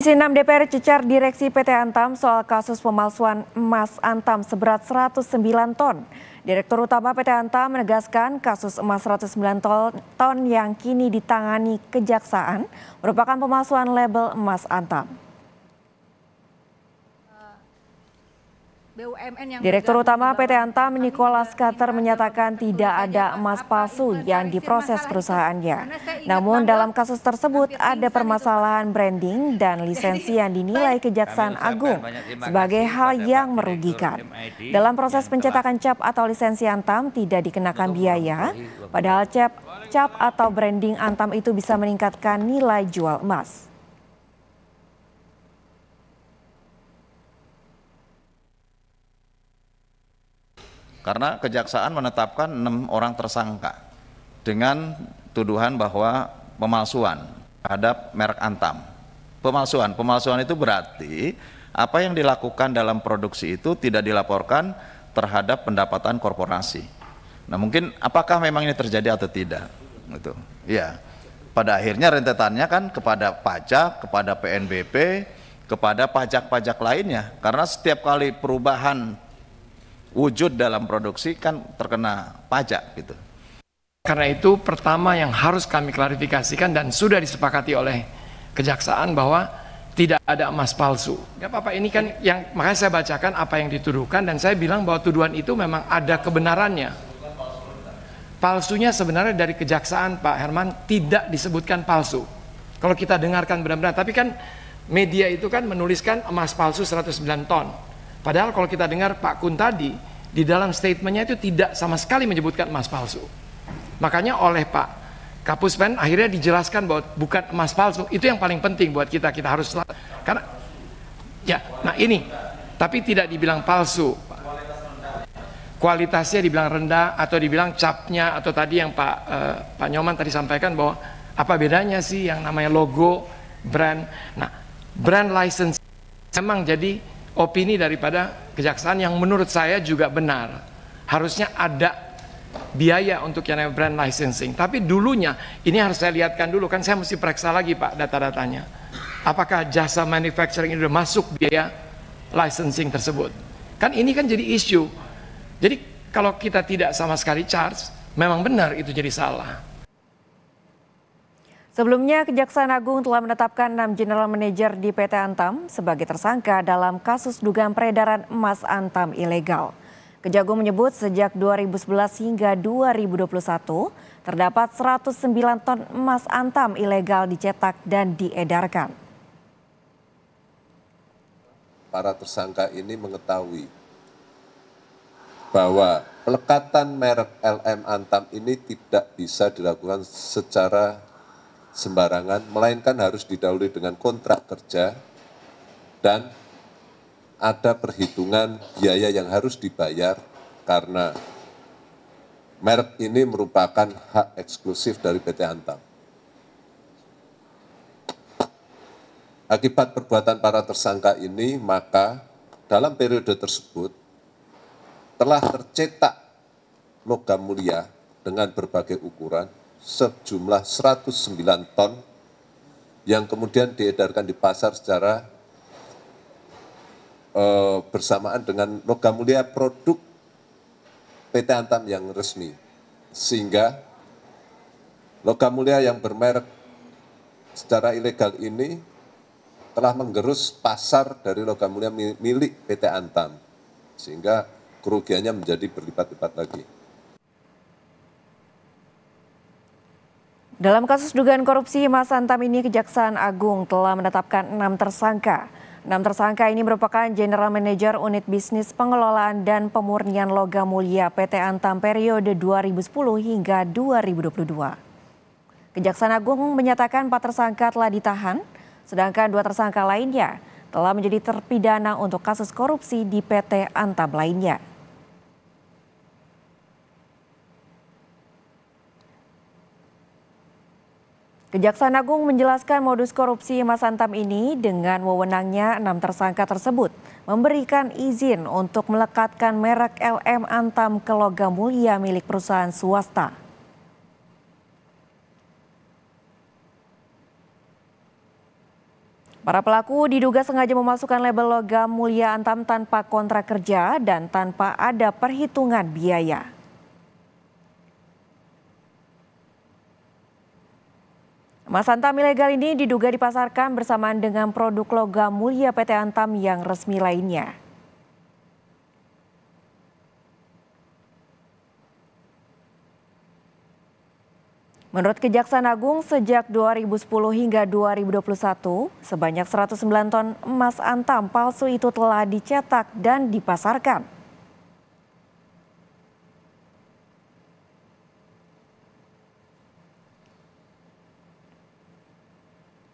Komisi 6 DPR cecar direksi PT Antam soal kasus pemalsuan emas Antam seberat 109 ton. Direktur Utama PT Antam menegaskan kasus emas 109 ton yang kini ditangani kejaksaan merupakan pemalsuan label emas Antam. BUMN yang Direktur Utama PT Antam Nicholas Kater menyatakan tidak ada emas palsu yang diproses perusahaannya. Namun dalam kasus tersebut ada permasalahan branding dan lisensi yang dinilai Kejaksaan Agung sebagai hal yang merugikan. Dalam proses pencetakan cap atau lisensi Antam tidak dikenakan biaya, padahal cap cap atau branding Antam itu bisa meningkatkan nilai jual emas. Karena kejaksaan menetapkan enam orang tersangka dengan tuduhan bahwa pemalsuan terhadap merek Antam. Pemalsuan, pemalsuan itu berarti apa yang dilakukan dalam produksi itu tidak dilaporkan terhadap pendapatan korporasi. Nah, mungkin apakah memang ini terjadi atau tidak? Gitu. Ya. Pada akhirnya rentetannya kan kepada pajak, kepada PNBP, kepada pajak-pajak lainnya. Karena setiap kali perubahan wujud dalam produksi kan terkena pajak gitu. Karena itu pertama yang harus kami klarifikasikan dan sudah disepakati oleh kejaksaan bahwa tidak ada emas palsu. Gak apa ini kan yang makanya saya bacakan apa yang dituduhkan dan saya bilang bahwa tuduhan itu memang ada kebenarannya. Palsunya sebenarnya dari kejaksaan Pak Herman tidak disebutkan palsu. Kalau kita dengarkan benar-benar, tapi kan media itu kan menuliskan emas palsu 109 ton. Padahal kalau kita dengar Pak Kun tadi, di dalam statementnya itu tidak sama sekali menyebutkan emas palsu. Makanya oleh Pak Kapuspen akhirnya dijelaskan bahwa bukan emas palsu. Itu yang paling penting buat kita. Kita harus karena ya, nah ini tapi tidak dibilang palsu. Kualitasnya dibilang rendah atau dibilang capnya atau tadi yang Pak eh, Pak Nyoman tadi sampaikan bahwa apa bedanya sih yang namanya logo brand. Nah, brand license memang jadi opini daripada kejaksaan yang menurut saya juga benar. Harusnya ada biaya untuk yang namanya brand licensing. Tapi dulunya ini harus saya lihatkan dulu kan saya mesti periksa lagi Pak data-datanya. Apakah jasa manufacturing ini sudah masuk biaya licensing tersebut? Kan ini kan jadi isu. Jadi kalau kita tidak sama sekali charge, memang benar itu jadi salah. Sebelumnya, Kejaksaan Agung telah menetapkan 6 general manager di PT Antam sebagai tersangka dalam kasus dugaan peredaran emas Antam ilegal. Kejagung menyebut sejak 2011 hingga 2021 terdapat 109 ton emas antam ilegal dicetak dan diedarkan. Para tersangka ini mengetahui bahwa pelekatan merek LM Antam ini tidak bisa dilakukan secara sembarangan, melainkan harus didahului dengan kontrak kerja dan ada perhitungan biaya yang harus dibayar karena merek ini merupakan hak eksklusif dari PT Antam. Akibat perbuatan para tersangka ini, maka dalam periode tersebut telah tercetak logam mulia dengan berbagai ukuran sejumlah 109 ton yang kemudian diedarkan di pasar secara eh, bersamaan dengan logam mulia produk PT Antam yang resmi. Sehingga logam mulia yang bermerek secara ilegal ini telah menggerus pasar dari logam mulia milik PT Antam. Sehingga kerugiannya menjadi berlipat-lipat lagi. Dalam kasus dugaan korupsi Mas Antam ini Kejaksaan Agung telah menetapkan enam tersangka. Enam tersangka ini merupakan General Manager Unit Bisnis Pengelolaan dan Pemurnian Logam Mulia PT Antam periode 2010 hingga 2022. Kejaksaan Agung menyatakan empat tersangka telah ditahan, sedangkan dua tersangka lainnya telah menjadi terpidana untuk kasus korupsi di PT Antam lainnya. Kejaksaan Agung menjelaskan modus korupsi Mas Antam ini dengan wewenangnya enam tersangka tersebut memberikan izin untuk melekatkan merek LM Antam ke logam mulia milik perusahaan swasta. Para pelaku diduga sengaja memasukkan label logam mulia Antam tanpa kontrak kerja dan tanpa ada perhitungan biaya. Emas Antam ilegal ini diduga dipasarkan bersamaan dengan produk logam mulia PT Antam yang resmi lainnya. Menurut Kejaksaan Agung, sejak 2010 hingga 2021, sebanyak 109 ton emas antam palsu itu telah dicetak dan dipasarkan.